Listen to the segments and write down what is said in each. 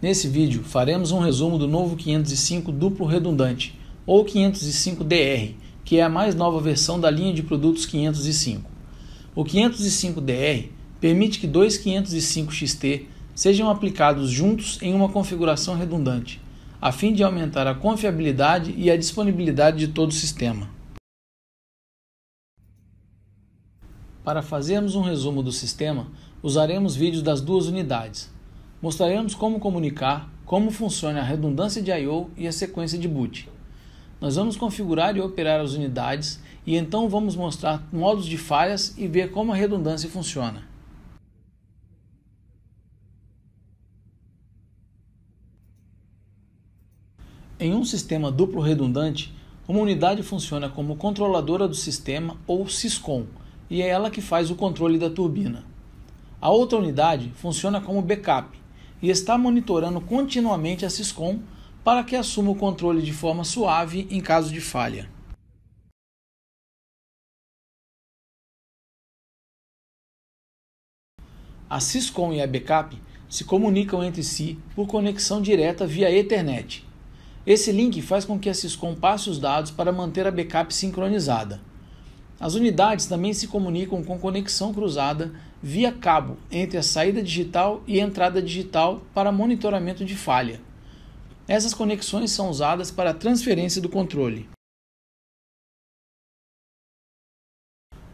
Nesse vídeo faremos um resumo do novo 505 duplo redundante, ou 505DR, que é a mais nova versão da linha de produtos 505. O 505DR permite que dois 505XT sejam aplicados juntos em uma configuração redundante, a fim de aumentar a confiabilidade e a disponibilidade de todo o sistema. Para fazermos um resumo do sistema, usaremos vídeos das duas unidades, mostraremos como comunicar, como funciona a redundância de I.O. e a sequência de boot. Nós vamos configurar e operar as unidades e então vamos mostrar modos de falhas e ver como a redundância funciona. Em um sistema duplo redundante, uma unidade funciona como controladora do sistema ou SysCon, e é ela que faz o controle da turbina. A outra unidade funciona como backup, e está monitorando continuamente a Siscom para que assuma o controle de forma suave em caso de falha. A Syscom e a Backup se comunicam entre si por conexão direta via Ethernet. Esse link faz com que a Syscom passe os dados para manter a backup sincronizada. As unidades também se comunicam com conexão cruzada via cabo entre a saída digital e entrada digital para monitoramento de falha. Essas conexões são usadas para a transferência do controle.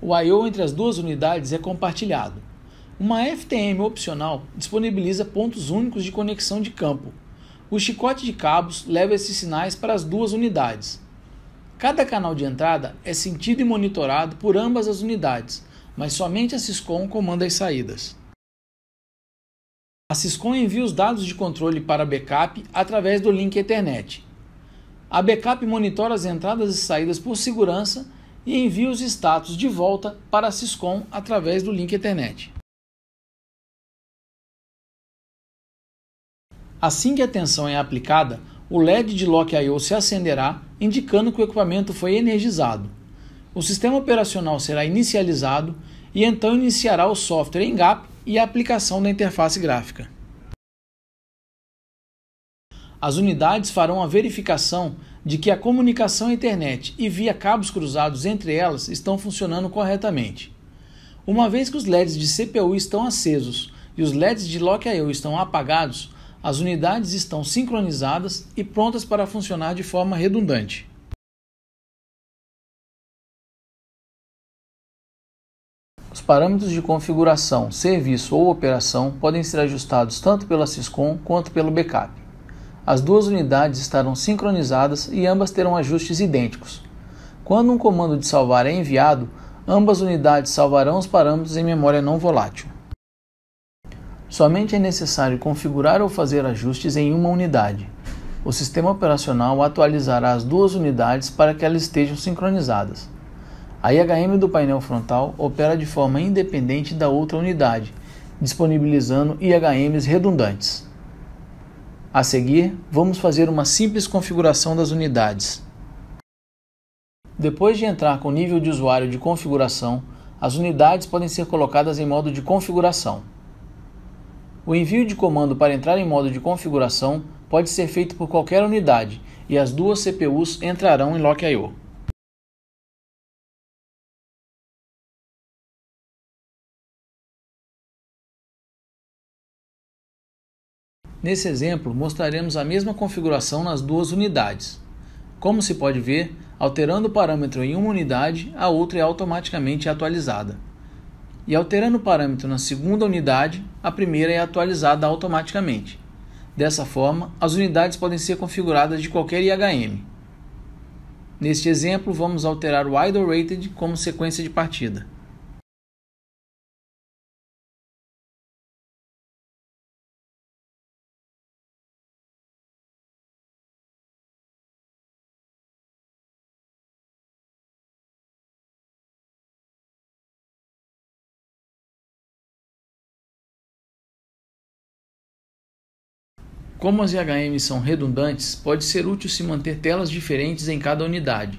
O I/O entre as duas unidades é compartilhado. Uma FTM opcional disponibiliza pontos únicos de conexão de campo. O chicote de cabos leva esses sinais para as duas unidades. Cada canal de entrada é sentido e monitorado por ambas as unidades, mas somente a Syscom comanda as saídas. A Syscom envia os dados de controle para a backup através do link Ethernet. A backup monitora as entradas e saídas por segurança e envia os status de volta para a Syscom através do link Ethernet. Assim que a tensão é aplicada, o LED de Lock se acenderá, indicando que o equipamento foi energizado. O sistema operacional será inicializado e então iniciará o software em GAP e a aplicação da interface gráfica. As unidades farão a verificação de que a comunicação à internet e via cabos cruzados entre elas estão funcionando corretamente. Uma vez que os LEDs de CPU estão acesos e os LEDs de Lock.io estão apagados, as unidades estão sincronizadas e prontas para funcionar de forma redundante. parâmetros de configuração, serviço ou operação podem ser ajustados tanto pela Syscom quanto pelo backup. As duas unidades estarão sincronizadas e ambas terão ajustes idênticos. Quando um comando de salvar é enviado, ambas unidades salvarão os parâmetros em memória não volátil. Somente é necessário configurar ou fazer ajustes em uma unidade. O sistema operacional atualizará as duas unidades para que elas estejam sincronizadas. A IHM do painel frontal opera de forma independente da outra unidade, disponibilizando IHMs redundantes. A seguir, vamos fazer uma simples configuração das unidades. Depois de entrar com o nível de usuário de configuração, as unidades podem ser colocadas em modo de configuração. O envio de comando para entrar em modo de configuração pode ser feito por qualquer unidade e as duas CPUs entrarão em Lock.io. Nesse exemplo, mostraremos a mesma configuração nas duas unidades. Como se pode ver, alterando o parâmetro em uma unidade, a outra é automaticamente atualizada. E alterando o parâmetro na segunda unidade, a primeira é atualizada automaticamente. Dessa forma, as unidades podem ser configuradas de qualquer IHM. Neste exemplo, vamos alterar o idle rated como sequência de partida. Como as IHM são redundantes, pode ser útil se manter telas diferentes em cada unidade.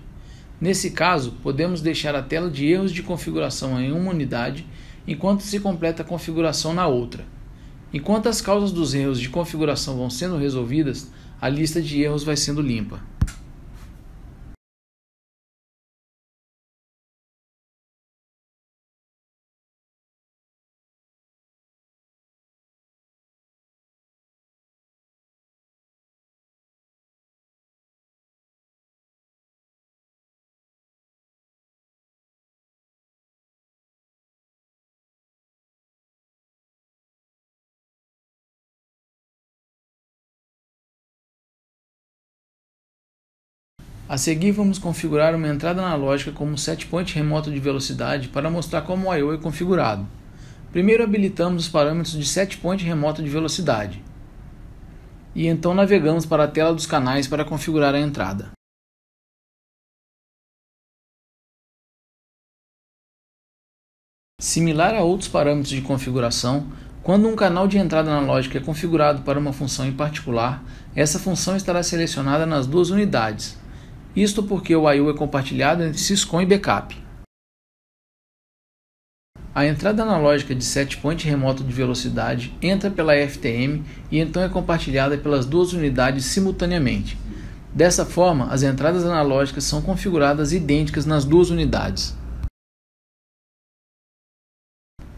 Nesse caso, podemos deixar a tela de erros de configuração em uma unidade enquanto se completa a configuração na outra. Enquanto as causas dos erros de configuração vão sendo resolvidas, a lista de erros vai sendo limpa. A seguir vamos configurar uma entrada analógica como setpoint remoto de velocidade para mostrar como o I.O. é configurado. Primeiro habilitamos os parâmetros de setpoint remoto de velocidade. E então navegamos para a tela dos canais para configurar a entrada. Similar a outros parâmetros de configuração, quando um canal de entrada analógica é configurado para uma função em particular, essa função estará selecionada nas duas unidades, isto porque o I/O é compartilhado entre Syscom e backup. A entrada analógica de setpoint remoto de velocidade entra pela FTM e então é compartilhada pelas duas unidades simultaneamente. Dessa forma, as entradas analógicas são configuradas idênticas nas duas unidades.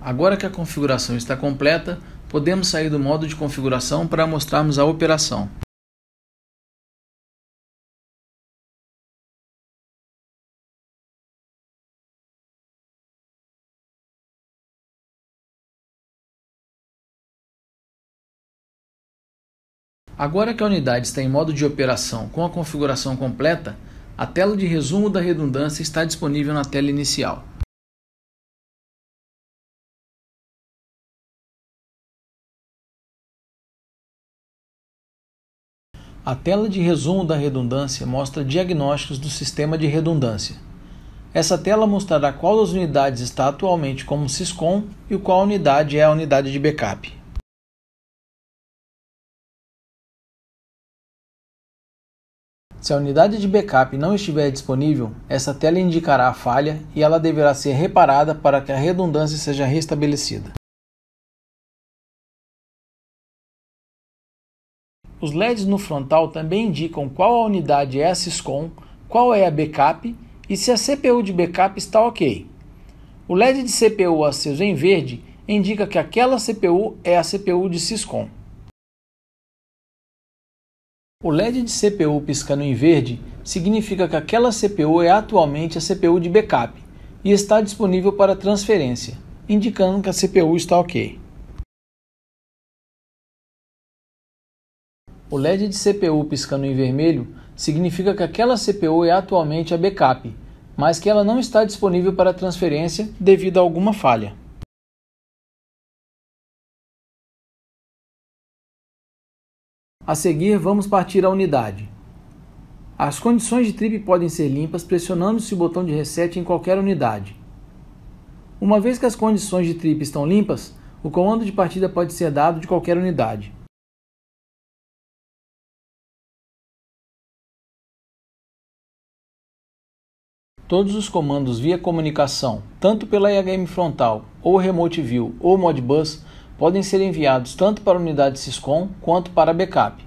Agora que a configuração está completa, podemos sair do modo de configuração para mostrarmos a operação. Agora que a unidade está em modo de operação com a configuração completa, a tela de resumo da redundância está disponível na tela inicial. A tela de resumo da redundância mostra diagnósticos do sistema de redundância. Essa tela mostrará qual das unidades está atualmente como SysCom e qual unidade é a unidade de backup. Se a unidade de backup não estiver disponível, essa tela indicará a falha e ela deverá ser reparada para que a redundância seja restabelecida. Os LEDs no frontal também indicam qual a unidade é a SysCom, qual é a backup e se a CPU de backup está ok. O LED de CPU aceso em verde indica que aquela CPU é a CPU de SysCom. O LED de CPU piscando em verde significa que aquela CPU é atualmente a CPU de backup e está disponível para transferência, indicando que a CPU está ok. O LED de CPU piscando em vermelho significa que aquela CPU é atualmente a backup, mas que ela não está disponível para transferência devido a alguma falha. A seguir, vamos partir à unidade. As condições de trip podem ser limpas pressionando-se o botão de reset em qualquer unidade. Uma vez que as condições de trip estão limpas, o comando de partida pode ser dado de qualquer unidade. Todos os comandos via comunicação, tanto pela IHM frontal, ou Remote View, ou Modbus, podem ser enviados tanto para a unidade Syscom quanto para a backup.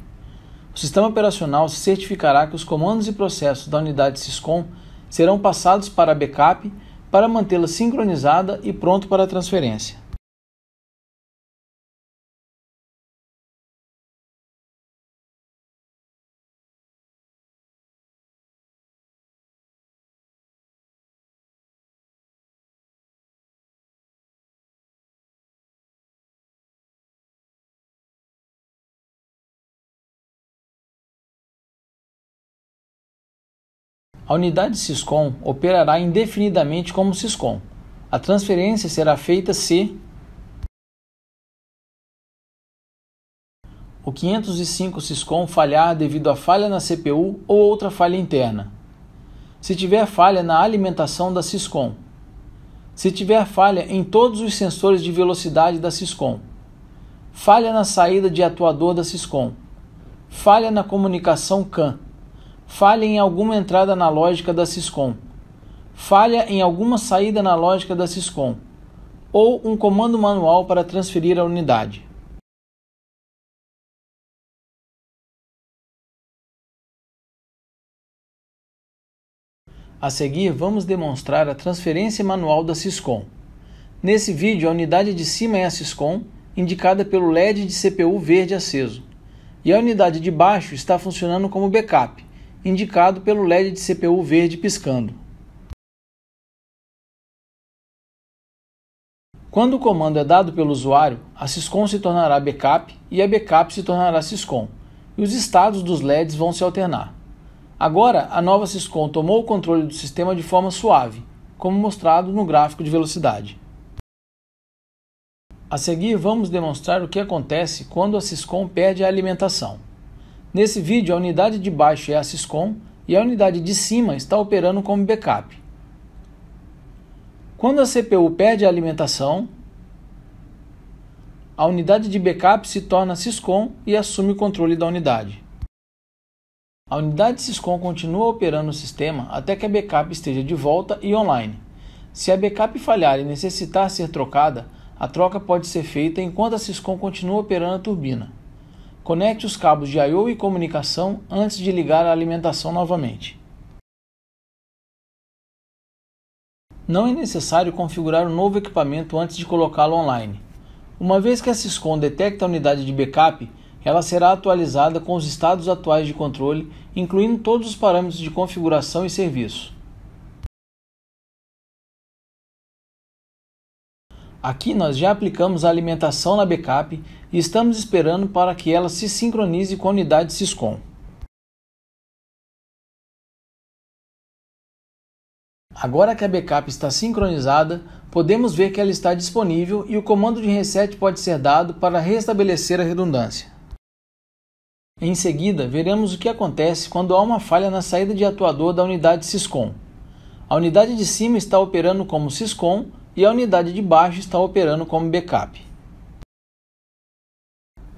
O sistema operacional certificará que os comandos e processos da unidade Syscom serão passados para a backup para mantê-la sincronizada e pronto para a transferência. a unidade SISCOM operará indefinidamente como SISCOM. A transferência será feita se o 505 SISCOM falhar devido a falha na CPU ou outra falha interna. Se tiver falha na alimentação da SISCOM. Se tiver falha em todos os sensores de velocidade da SISCOM. Falha na saída de atuador da SISCOM. Falha na comunicação CAN falha em alguma entrada analógica da Syscom, falha em alguma saída analógica da Syscom, ou um comando manual para transferir a unidade. A seguir, vamos demonstrar a transferência manual da Syscom. Nesse vídeo, a unidade de cima é a Syscom, indicada pelo LED de CPU verde aceso, e a unidade de baixo está funcionando como backup, indicado pelo LED de CPU verde piscando. Quando o comando é dado pelo usuário, a syscon se tornará backup e a backup se tornará syscon, e os estados dos LEDs vão se alternar. Agora, a nova syscon tomou o controle do sistema de forma suave, como mostrado no gráfico de velocidade. A seguir, vamos demonstrar o que acontece quando a syscon perde a alimentação. Nesse vídeo, a unidade de baixo é a Syscom e a unidade de cima está operando como backup. Quando a CPU perde a alimentação, a unidade de backup se torna Syscom e assume o controle da unidade. A unidade Syscom continua operando o sistema até que a backup esteja de volta e online. Se a backup falhar e necessitar ser trocada, a troca pode ser feita enquanto a Syscom continua operando a turbina. Conecte os cabos de I/O e comunicação antes de ligar a alimentação novamente. Não é necessário configurar o um novo equipamento antes de colocá-lo online. Uma vez que a Syscom detecta a unidade de backup, ela será atualizada com os estados atuais de controle, incluindo todos os parâmetros de configuração e serviço. Aqui nós já aplicamos a alimentação na backup e estamos esperando para que ela se sincronize com a unidade Syscom. Agora que a backup está sincronizada, podemos ver que ela está disponível e o comando de reset pode ser dado para restabelecer a redundância. Em seguida, veremos o que acontece quando há uma falha na saída de atuador da unidade Syscom. A unidade de cima está operando como Syscom e a unidade de baixo está operando como backup.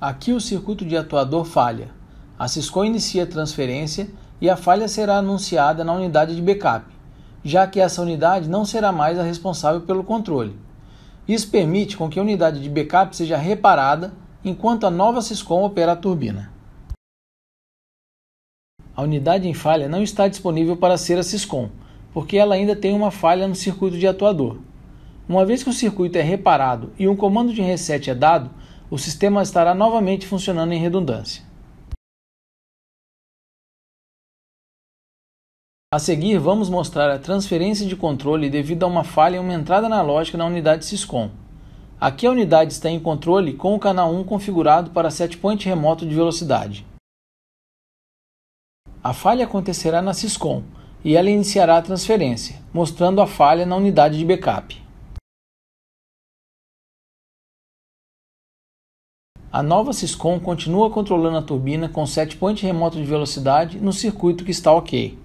Aqui o circuito de atuador falha. A Cisco inicia a transferência e a falha será anunciada na unidade de backup, já que essa unidade não será mais a responsável pelo controle. Isso permite com que a unidade de backup seja reparada enquanto a nova Ciscom opera a turbina. A unidade em falha não está disponível para ser a Ciscom, porque ela ainda tem uma falha no circuito de atuador. Uma vez que o circuito é reparado e um comando de reset é dado, o sistema estará novamente funcionando em redundância. A seguir, vamos mostrar a transferência de controle devido a uma falha em uma entrada analógica na unidade Syscom. Aqui a unidade está em controle com o canal 1 configurado para setpoint remoto de velocidade. A falha acontecerá na Syscom e ela iniciará a transferência, mostrando a falha na unidade de backup. A nova Syscom continua controlando a turbina com sete pontos remoto de velocidade no circuito que está ok.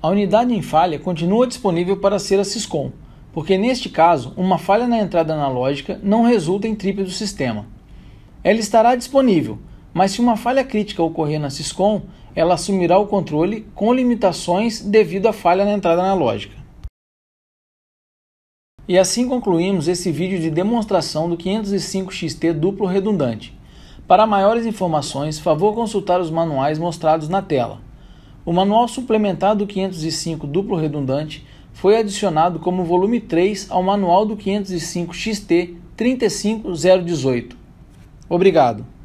A unidade em falha continua disponível para ser a Syscom, porque neste caso, uma falha na entrada analógica não resulta em trip do sistema. Ela estará disponível, mas se uma falha crítica ocorrer na Syscom, ela assumirá o controle com limitações devido à falha na entrada analógica. E assim concluímos esse vídeo de demonstração do 505XT duplo redundante. Para maiores informações, favor consultar os manuais mostrados na tela. O manual suplementar do 505 duplo redundante foi adicionado como volume 3 ao manual do 505 XT 35018. Obrigado.